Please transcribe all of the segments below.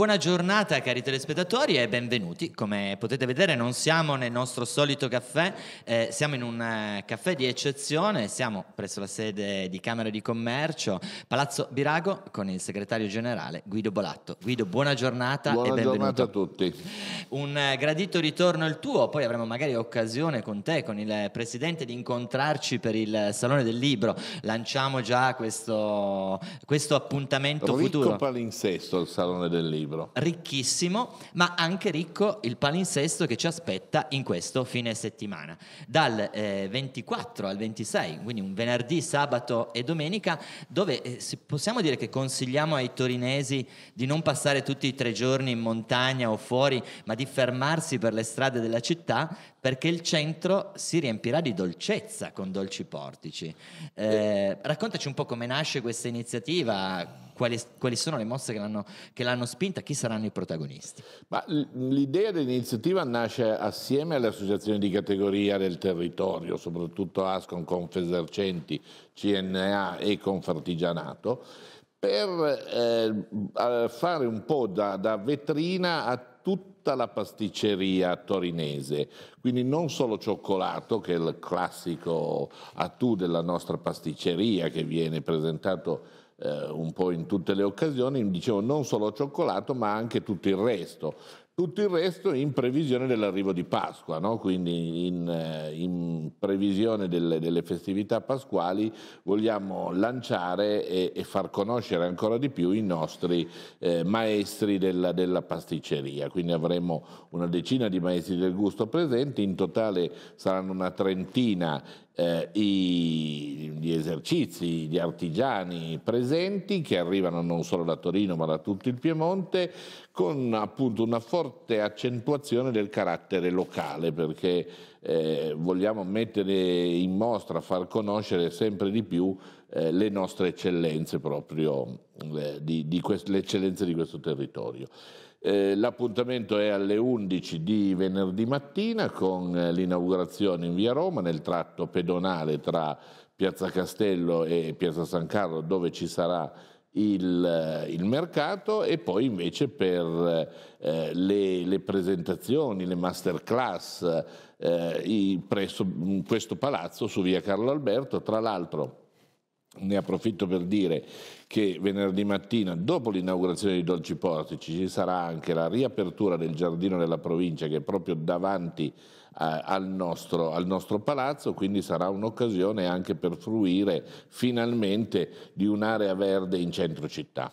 Buona giornata cari telespettatori e benvenuti. Come potete vedere non siamo nel nostro solito caffè, eh, siamo in un eh, caffè di eccezione, siamo presso la sede di Camera di Commercio, Palazzo Birago con il segretario generale Guido Bolatto. Guido, buona giornata buona e benvenuto. Buona giornata a tutti. Un eh, gradito ritorno il tuo, poi avremo magari occasione con te, con il presidente di incontrarci per il Salone del Libro. Lanciamo già questo, questo appuntamento Ricco futuro. Ricco palinsesto il Salone del Libro libro. Ricchissimo, ma anche ricco il palinsesto che ci aspetta in questo fine settimana. Dal eh, 24 al 26, quindi un venerdì, sabato e domenica, dove eh, possiamo dire che consigliamo ai torinesi di non passare tutti i tre giorni in montagna o fuori, ma di fermarsi per le strade della città perché il centro si riempirà di dolcezza con dolci portici. Eh, raccontaci un po' come nasce questa iniziativa, quali, quali sono le mosse che l'hanno, che l'hanno, spinta, chi saranno i protagonisti. Ma l'idea dell'iniziativa nasce assieme alle associazioni di categoria del territorio, soprattutto Ascon, Confesercenti, CNA e Confartigianato, per eh, fare un po' da, da vetrina a tutta la pasticceria torinese, quindi non solo cioccolato, che è il classico attu della nostra pasticceria che viene presentato eh, un po' in tutte le occasioni, dicevo non solo cioccolato ma anche tutto il resto, tutto il resto in previsione dell'arrivo di Pasqua, no? quindi in, eh, in previsione delle, delle, festività pasquali vogliamo lanciare e, e, far conoscere ancora di più i nostri eh, maestri della, della, pasticceria, quindi avremo una decina di maestri del gusto presenti, in totale saranno una trentina eh, i, gli esercizi, gli artigiani presenti che arrivano non solo da Torino ma da tutto il Piemonte con appunto una forte accentuazione del carattere locale, perché eh, vogliamo mettere in mostra, far conoscere sempre di più eh, le nostre eccellenze proprio, eh, di, di le eccellenze di questo territorio. Eh, l'appuntamento è alle 11 di venerdì mattina con eh, l'inaugurazione in via Roma nel tratto pedonale tra Piazza Castello e Piazza San Carlo dove ci sarà il, eh, il, mercato e poi invece per eh, le, le, presentazioni, le masterclass eh, presso questo palazzo su via Carlo Alberto. Tra l'altro ne approfitto per dire che venerdì mattina, dopo l'inaugurazione di Dolci Portici, ci sarà anche la riapertura del giardino della provincia che è proprio davanti a al nostro, al nostro palazzo, quindi sarà un'occasione anche per fruire finalmente di un'area verde in centro città.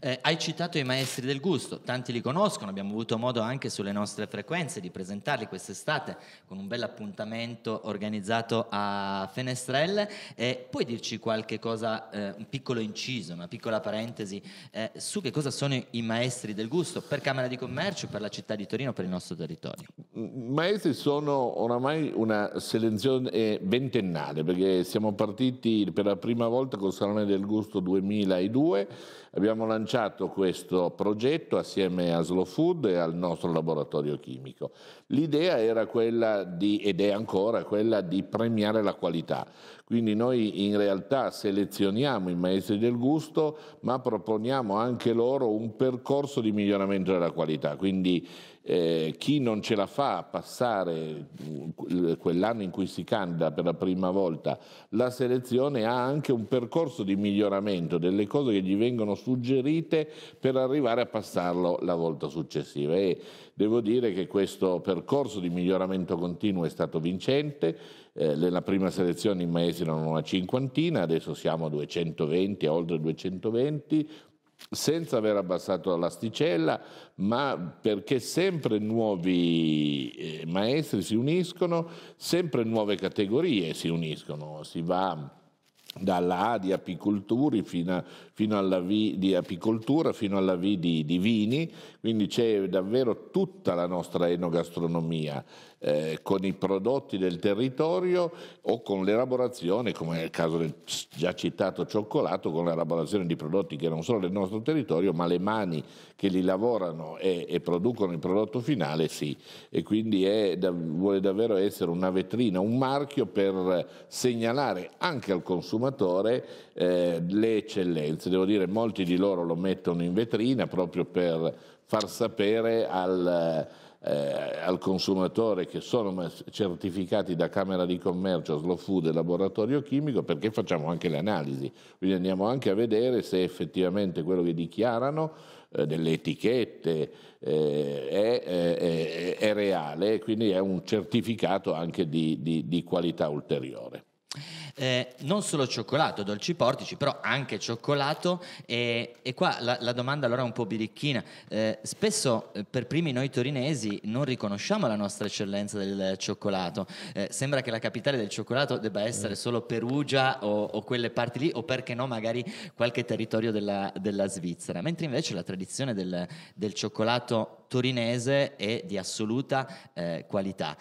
Eh, hai citato i maestri del gusto, tanti li conoscono, abbiamo avuto modo anche sulle nostre frequenze di presentarli quest'estate con un bel appuntamento organizzato a Fenestrelle. Eh, puoi dirci qualche cosa, eh, un piccolo inciso, una piccola parentesi, eh, su che cosa sono i maestri del gusto per Camera di Commercio, per la città di Torino, per il nostro territorio? I Maestri sono oramai una selezione eh, ventennale perché siamo partiti per la prima volta con il Salone del Gusto 2002 abbiamo lanciato questo progetto assieme a Slow Food e al nostro laboratorio chimico. L'idea era quella di, ed è ancora quella di premiare la qualità. Quindi noi in realtà selezioniamo i maestri del gusto, ma proponiamo anche loro un percorso di miglioramento della qualità. Quindi eh, chi non ce la fa a passare mm, quell'anno in cui si candida per la prima volta la selezione ha anche un percorso di miglioramento delle cose che gli vengono suggerite per arrivare a passarlo la volta successiva e devo dire che questo percorso di miglioramento continuo è stato vincente eh, nella prima selezione i maestri erano una cinquantina adesso siamo a 220 a oltre 220 senza aver abbassato l'asticella, ma perché sempre nuovi eh, maestri si uniscono, sempre nuove categorie si uniscono, si va dalla A di apicoltura fino, a, fino alla V di apicoltura fino alla V di, di vini, quindi c'è davvero tutta la nostra enogastronomia eh, con i prodotti del territorio o con l'elaborazione, come nel caso del già citato cioccolato, con l'elaborazione di prodotti che non sono del nostro territorio, ma le mani che li lavorano e, e producono il prodotto finale sì. E quindi è, da, vuole davvero essere una vetrina, un marchio per segnalare anche al consumatore eh, le eccellenze. Devo dire, molti di loro lo mettono in vetrina proprio per far sapere al eh, al consumatore che sono certificati da Camera di Commercio, Slow Food e Laboratorio Chimico perché facciamo anche le analisi, quindi andiamo anche a vedere se effettivamente quello che dichiarano eh, delle etichette eh, è, è, è, è, reale, quindi è un certificato anche di, di, di qualità ulteriore. Eh, non solo cioccolato, dolci portici, però anche cioccolato e, e qua la, la, domanda allora è un po' birichina. Eh, spesso eh, per primi noi torinesi non riconosciamo la nostra eccellenza del cioccolato, eh, sembra che la capitale del cioccolato debba essere eh. solo Perugia o, o quelle parti lì o perché no magari qualche territorio della, della Svizzera, mentre invece la tradizione del, del cioccolato torinese è di assoluta eh, qualità.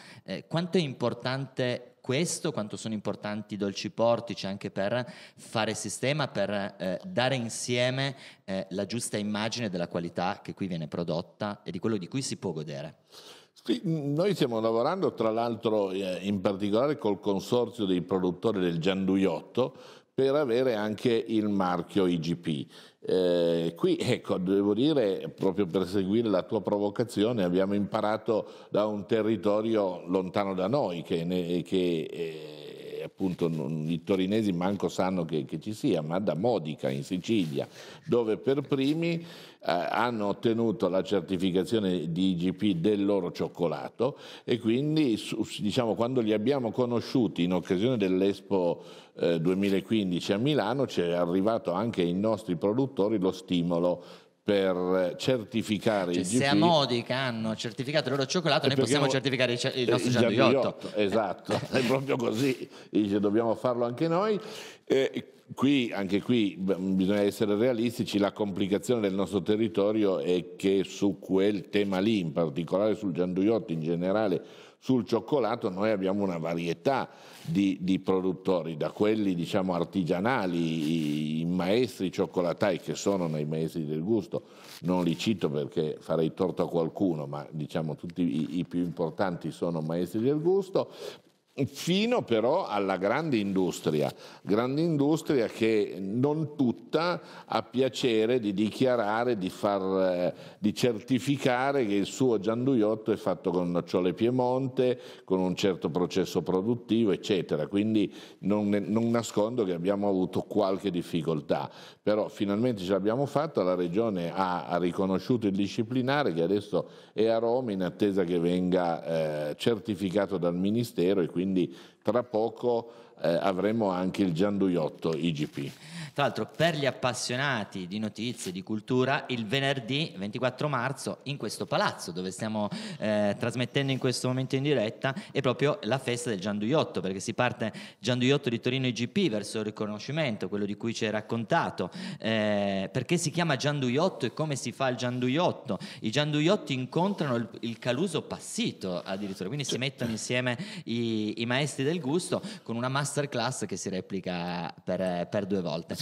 quanto è importante questo, quanto sono importanti i dolci portici anche per fare sistema, per eh, dare insieme eh, la giusta immagine della qualità che qui viene prodotta e di quello di cui si può godere. Sì, noi stiamo lavorando tra l'altro eh, in particolare col consorzio dei produttori del Gianduiotto per avere anche il marchio IGP eh, qui, ecco, devo dire, proprio per seguire la tua provocazione, abbiamo imparato da un territorio lontano da noi, che, ne, che eh, appunto non, i torinesi manco sanno che, che, ci sia, ma da Modica in Sicilia, dove per primi eh, hanno ottenuto la certificazione di IGP del loro cioccolato e quindi su, diciamo, quando li abbiamo conosciuti in occasione dell'Expo eh, 2015 a Milano ci è arrivato anche ai nostri produttori lo stimolo per certificare cioè, il GP. Se a Modica hanno certificato il loro cioccolato, eh, noi possiamo certificare il, il nostro gianduiotto. Esatto, è proprio così, Dice, dobbiamo farlo anche noi. Eh, qui, anche qui bisogna essere realistici, la complicazione del nostro territorio è che su quel tema lì, in particolare sul gianduiotto in generale, sul cioccolato noi abbiamo una varietà di, di produttori, da quelli diciamo, artigianali, i, i, maestri cioccolatai che sono nei maestri del gusto, non li cito perché farei torto a qualcuno, ma diciamo, tutti i, i più importanti sono maestri del gusto, fino però alla grande industria, grande industria che non tutta ha piacere di dichiarare, di, far, eh, di certificare che il suo gianduiotto è fatto con nocciole Piemonte, con un certo processo produttivo, eccetera. Quindi non, non nascondo che abbiamo avuto qualche difficoltà, però finalmente ce l'abbiamo fatta, la Regione ha, ha, riconosciuto il disciplinare che adesso è a Roma in attesa che venga eh, certificato dal Ministero e quindi quindi tra poco eh, avremo anche il Gianduiotto IGP. Tra l'altro per gli appassionati di notizie, di cultura, il venerdì 24 marzo in questo palazzo dove stiamo eh, trasmettendo in questo momento in diretta è proprio la festa del Gianduiotto perché si parte Gianduiotto di Torino IGP verso il riconoscimento, quello di cui ci hai raccontato, eh, perché si chiama Gianduiotto e come si fa il Gianduiotto? I Gianduiotti incontrano il, il Caluso Passito addirittura, quindi si mettono insieme i, i maestri del del gusto con una masterclass che si replica per, per due volte.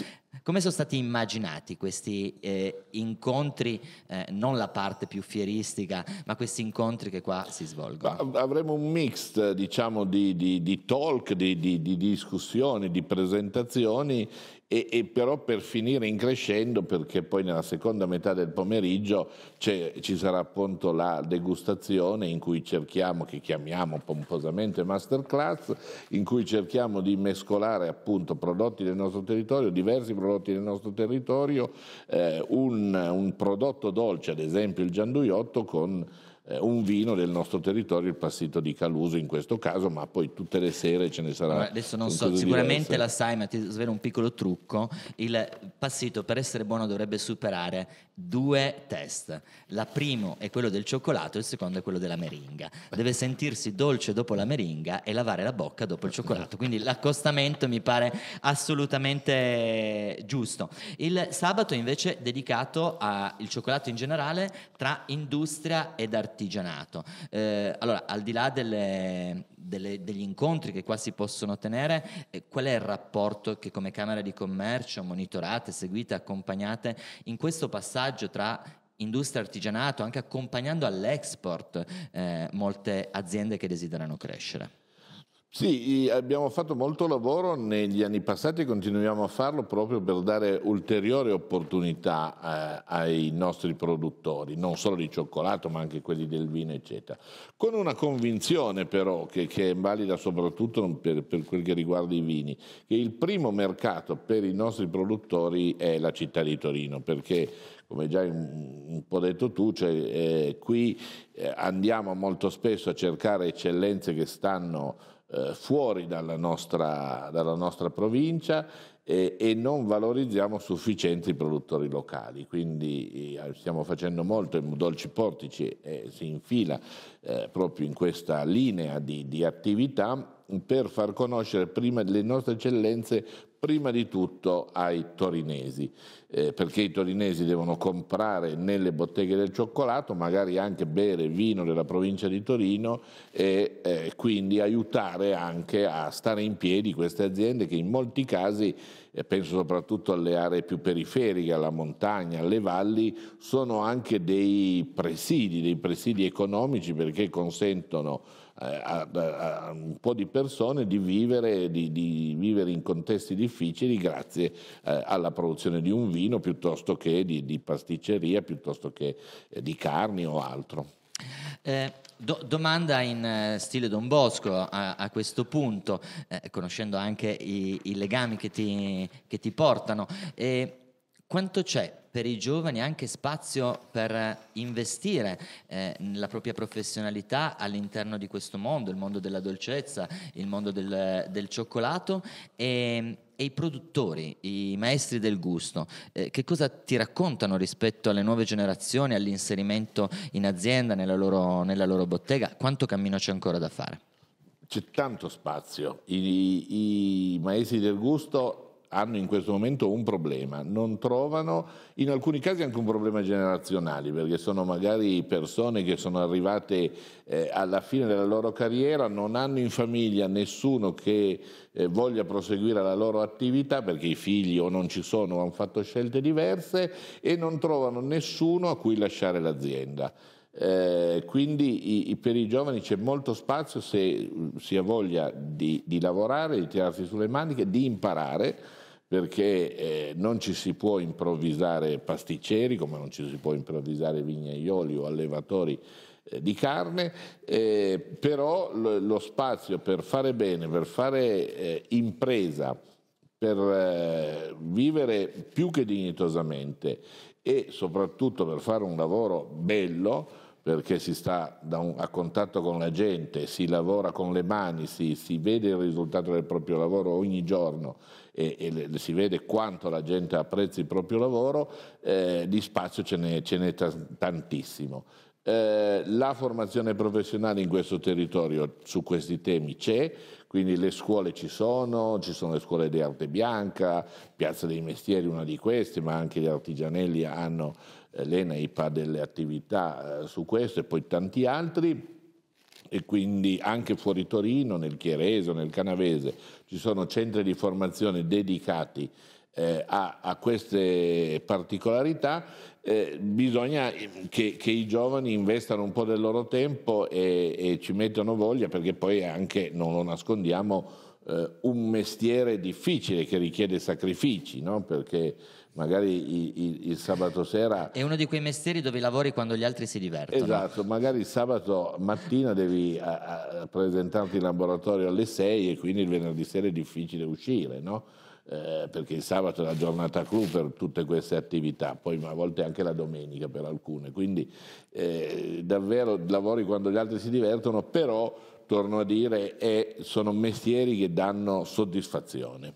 Come sono stati immaginati questi eh, incontri, eh, non la parte più fieristica, ma questi incontri che qua si svolgono? Avremo un mix diciamo, di, di, di talk, di, di, discussioni, di presentazioni e, e, però per finire in crescendo perché poi nella seconda metà del pomeriggio ci sarà appunto la degustazione in cui cerchiamo, che chiamiamo pomposamente masterclass, in cui cerchiamo di mescolare appunto prodotti del nostro territorio, diversi prodotti del nostro territorio, eh, un, un prodotto dolce, ad esempio il gianduiotto, con eh, un vino del nostro territorio, il passito di Caluso in questo caso, ma poi tutte le sere ce ne sarà. Beh, adesso non so, sicuramente diverse. la sai, ma ti svelo un piccolo trucco. Il passito per essere buono dovrebbe superare due test. La primo è quello del cioccolato, il secondo è quello della meringa. Deve sentirsi dolce dopo la meringa e lavare la bocca dopo il cioccolato. Quindi l'accostamento mi pare assolutamente giusto. Il sabato invece è dedicato al cioccolato in generale tra industria ed artigianato dell'artigianato. Eh, allora, al di là delle, delle, degli incontri che qua si possono tenere, eh, qual è il rapporto che come Camera di Commercio monitorate, seguite, accompagnate in questo passaggio tra industria e artigianato, anche accompagnando all'export eh, molte aziende che desiderano crescere? Sì, abbiamo fatto molto lavoro negli anni passati e continuiamo a farlo proprio per dare ulteriori opportunità eh, ai nostri produttori, non solo di cioccolato ma anche quelli del vino eccetera. Con una convinzione però che, che è valida soprattutto per, per, quel che riguarda i vini, che il primo mercato per i nostri produttori è la città di Torino perché come già un po' detto tu, cioè, eh, qui eh, andiamo molto spesso a cercare eccellenze che stanno eh, fuori dalla nostra, dalla nostra provincia e, e, non valorizziamo sufficienti i produttori locali. Quindi eh, stiamo facendo molto, il Dolci Portici eh, si infila eh, proprio in questa linea di, di attività per far conoscere prima le nostre eccellenze prima di tutto ai torinesi, eh, perché i torinesi devono comprare nelle botteghe del cioccolato, magari anche bere vino della provincia di Torino e eh, quindi aiutare anche a stare in piedi queste aziende che in molti casi, eh, penso soprattutto alle aree più periferiche, alla montagna, alle valli, sono anche dei presidi, dei presidi economici perché consentono eh, a, a, un po' di persone di vivere, di, di vivere in contesti difficili grazie eh, alla produzione di un vino piuttosto che di, di pasticceria, piuttosto che eh, di carni o altro. Eh, do, domanda in eh, stile Don Bosco a, a questo punto, eh, conoscendo anche i, i legami che ti, che ti portano. Eh, quanto c'è per i giovani anche spazio per eh, investire eh, la propria professionalità all'interno di questo mondo, il mondo della dolcezza, il mondo del, del cioccolato e, e, i produttori, i maestri del gusto, eh, che cosa ti raccontano rispetto alle nuove generazioni, all'inserimento in azienda, nella loro, nella loro bottega? Quanto cammino c'è ancora da fare? C'è tanto spazio, I, i maestri del gusto hanno in questo momento un problema, non trovano, in alcuni casi anche un problema generazionale, perché sono magari persone che sono arrivate eh, alla fine della loro carriera, non hanno in famiglia nessuno che eh, voglia proseguire la loro attività perché i figli o non ci sono o hanno fatto scelte diverse e non trovano nessuno a cui lasciare l'azienda. Eh, quindi i, per i giovani c'è molto spazio se si ha voglia di, di lavorare, di tirarsi sulle maniche, di imparare perché eh, non ci si può improvvisare pasticceri, come non ci si può improvvisare vignaioli o allevatori eh, di carne, eh, però lo, lo, spazio per fare bene, per fare eh, impresa, per vivere più che dignitosamente e soprattutto per fare un lavoro bello, perché si sta un, a contatto con la gente, si lavora con le mani, si, si vede il risultato del proprio lavoro ogni giorno e, e le, si vede quanto la gente apprezza il proprio lavoro, eh, di spazio ce n'è, ce n'è t- tantissimo. Eh, la formazione professionale in questo territorio su questi temi c'è, quindi le scuole ci sono, ci sono le scuole di arte bianca, Piazza dei Mestieri una di queste, ma anche gli artigianelli hanno eh, l'ENAIP ha delle attività eh, su questo e poi tanti altri e quindi anche fuori Torino, nel Chiereso, nel Canavese, ci sono centri di formazione dedicati eh, a, a, queste particolarità, eh, bisogna che, che, i giovani investano un po' del loro tempo e, e ci mettano voglia perché poi anche, non lo nascondiamo, eh, un mestiere difficile che richiede sacrifici, no? perché magari il, il, il, sabato sera... È uno di quei mestieri dove lavori quando gli altri si divertono. Esatto, magari il sabato mattina devi a, a presentarti in laboratorio alle 6 e quindi il venerdì sera è difficile uscire, no? eh, perché il sabato è la giornata clou per tutte queste attività, poi a volte anche la domenica per alcune, quindi eh, davvero lavori quando gli altri si divertono, però torno a dire è, sono mestieri che danno soddisfazione.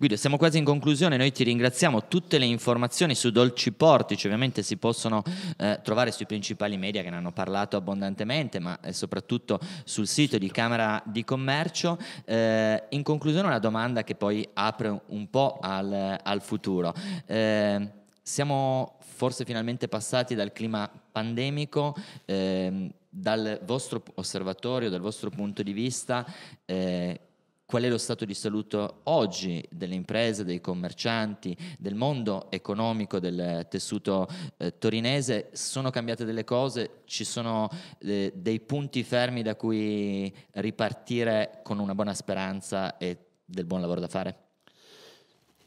Guido, siamo quasi in conclusione, noi ti ringraziamo. Tutte le informazioni su Dolci Portici ovviamente si possono eh, trovare sui principali media che ne hanno parlato abbondantemente, ma eh, soprattutto sul sito di Camera di Commercio. Eh, in conclusione una domanda che poi apre un po' al, al futuro. Eh, siamo forse finalmente passati dal clima pandemico, eh, dal vostro osservatorio, dal vostro punto di vista, eh, qual è lo stato di salute oggi delle imprese, dei commercianti, del mondo economico, del tessuto eh, torinese, sono cambiate delle cose, ci sono eh, dei punti fermi da cui ripartire con una buona speranza e del buon lavoro da fare?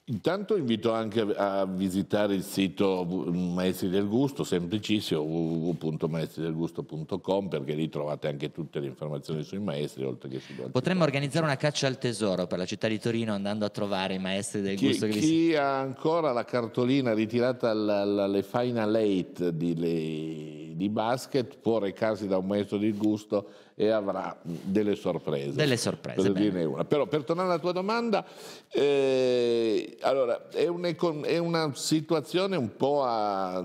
Intanto invito anche a visitare il sito Maestri del Gusto, semplicissimo, www.maestridelgusto.com perché lì trovate anche tutte le informazioni sui maestri oltre che sui dolci. Potremmo organizzare una caccia al tesoro per la città di Torino andando a trovare i maestri del chi, gusto. Che chi vi... ha ancora la cartolina ritirata alle Final Eight di lei di, basket, può recarsi da un maestro di gusto e avrà delle sorprese. Delle sorprese. Per Però per tornare alla tua domanda, eh, allora, è, un, è, una situazione un po' a,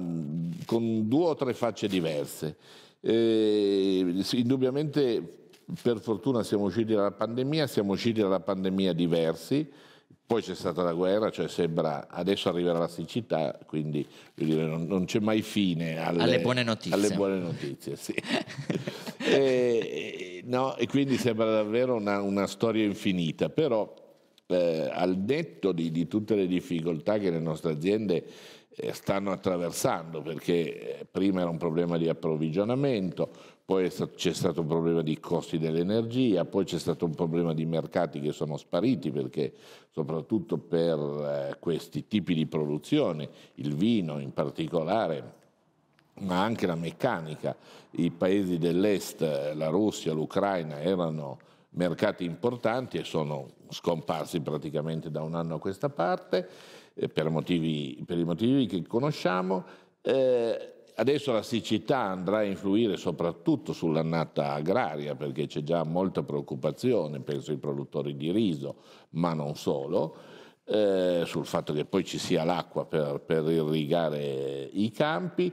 con due o tre facce diverse. Eh, indubbiamente, per fortuna siamo usciti dalla pandemia, siamo usciti dalla pandemia diversi poi c'è stata la guerra, cioè sembra adesso arriverà la siccità, quindi dire, non, non, c'è mai fine alle, alle buone notizie. Alle buone notizie sì. e, no, e, quindi sembra davvero una, una storia infinita, però eh, al netto di, di tutte le difficoltà che le nostre aziende stanno attraversando, perché eh, prima era un problema di approvvigionamento, poi c'è stato un problema di costi dell'energia, poi c'è stato un problema di mercati che sono spariti perché soprattutto per eh, questi tipi di produzione, il vino in particolare, ma anche la meccanica, i paesi dell'est, la Russia, l'Ucraina erano mercati importanti e sono scomparsi praticamente da un anno a questa parte eh, per, motivi, per, i motivi che conosciamo. Eh, adesso la siccità andrà a influire soprattutto sull'annata agraria perché c'è già molta preoccupazione, penso ai produttori di riso, ma non solo, eh, sul fatto che poi ci sia l'acqua per, per irrigare i campi.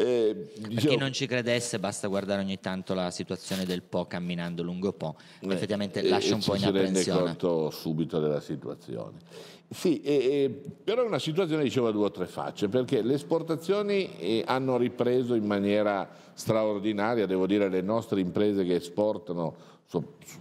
Eh, diciamo... chi non ci credesse basta guardare ogni tanto la situazione del Po camminando lungo Po, eh, effettivamente eh, lascia un po' in apprensione. Si rende conto subito della situazione. Sì, eh, eh però è una situazione, dicevo, a due o tre facce, perché le esportazioni eh, hanno ripreso in maniera straordinaria, devo dire, le nostre imprese che esportano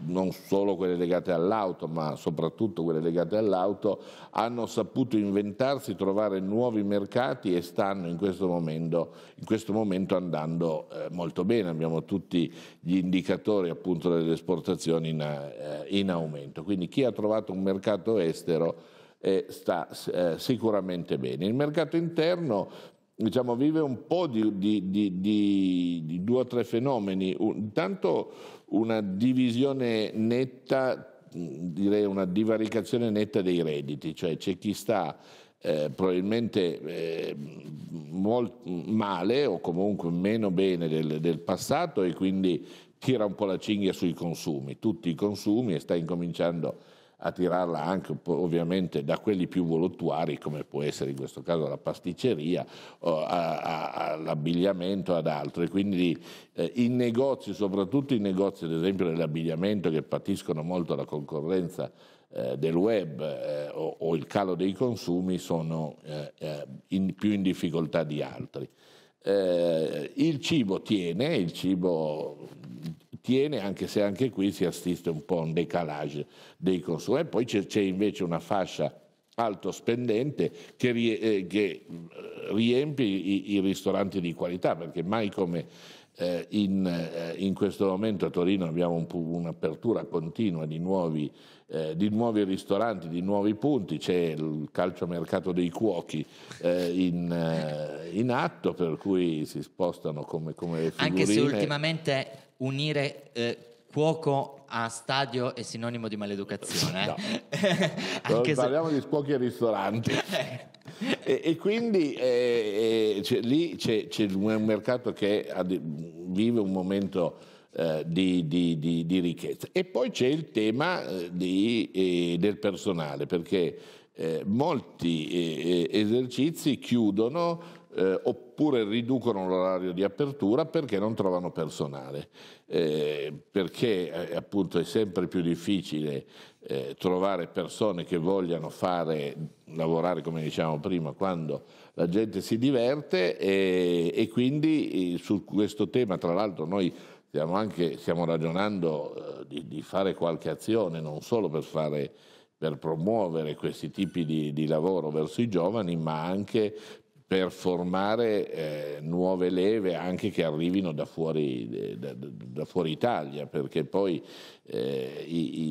non solo quelle legate all'auto, ma soprattutto quelle legate all'auto, hanno saputo inventarsi, trovare nuovi mercati e stanno in questo momento, in questo momento andando eh, molto bene. Abbiamo tutti gli indicatori appunto, delle esportazioni in, eh, in aumento. Quindi chi ha trovato un mercato estero eh, sta eh, sicuramente bene. Il mercato interno diciamo, vive un po' di, di, di, di, due o tre fenomeni. Intanto una divisione netta, direi una divaricazione netta dei redditi, cioè c'è chi sta eh, probabilmente eh, molt, male o comunque meno bene del, del passato e quindi tira un po' la cinghia sui consumi, tutti i consumi e sta incominciando a a tirarla anche ovviamente da quelli più voluttuari come può essere in questo caso la pasticceria all'abbigliamento ad altro e quindi eh, i negozi soprattutto i negozi ad esempio dell'abbigliamento che patiscono molto la concorrenza eh, del web eh, o, o, il calo dei consumi sono eh, eh, in, più in difficoltà di altri eh, il cibo tiene il cibo tiene, anche se anche qui si assiste un po' a un decalage dei consumi. E poi c'è, c'è invece una fascia alto spendente eh, che, eh, che riempie i, i, ristoranti di qualità, perché mai come eh, in, eh, in, questo momento a Torino abbiamo un, un'apertura continua di nuovi eh, di nuovi ristoranti, di nuovi punti, c'è il calciomercato dei cuochi eh, in, eh, in, atto per cui si spostano come, come figurine. Anche se ultimamente unire eh, cuoco a stadio è sinonimo di maleducazione. No. Eh. Anche Parliamo se... di cuochi e ristoranti. e, e, quindi eh, eh, c'è, lì c'è, c'è, un mercato che vive un momento eh, di, di, di, di, ricchezza. E poi c'è il tema eh, eh del personale, perché eh, molti esercizi chiudono oppure riducono l'orario di apertura perché non trovano personale, perché appunto è sempre più difficile trovare persone che vogliano fare, lavorare come diciamo prima, quando la gente si diverte e quindi su questo tema tra l'altro noi stiamo, anche, stiamo ragionando eh, di, di, fare qualche azione, non solo per, fare, per promuovere questi tipi di, di, lavoro verso i giovani, ma anche per formare eh, nuove leve anche che arrivino da fuori, da, da fuori Italia, perché poi eh, i,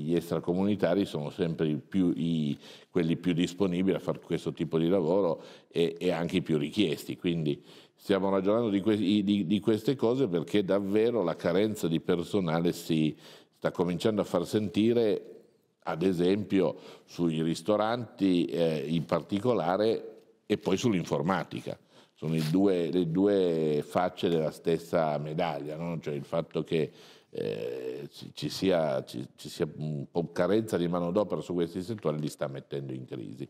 i, gli extracomunitari sono sempre più, i, quelli più disponibili a fare questo tipo di lavoro e, e anche i più richiesti. Quindi stiamo ragionando di, que- di, di, queste cose perché davvero la carenza di personale si sta cominciando a far sentire, ad esempio sui ristoranti eh, in particolare e poi sull'informatica. Sono due, le due facce della stessa medaglia, no? cioè il fatto che eh, ci, ci, sia, ci, ci sia un po' carenza di manodopera su questi settori li sta mettendo in crisi.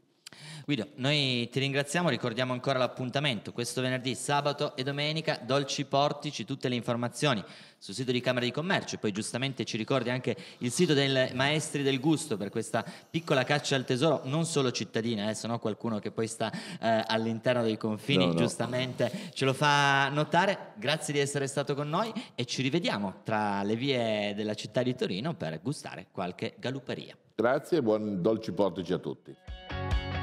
Guido, noi ti ringraziamo, ricordiamo ancora l'appuntamento, questo venerdì, sabato e domenica, Dolci Portici, tutte le informazioni sul sito di Camera di Commercio, e poi giustamente ci ricordi anche il sito dei Maestri del Gusto per questa piccola caccia al tesoro, non solo cittadina, eh, se no qualcuno che poi sta eh, all'interno dei confini no, no. giustamente ce lo fa notare, grazie di essere stato con noi e ci rivediamo tra le vie della città di Torino per gustare qualche galupperia. Grazie e buon Dolci Portici a tutti.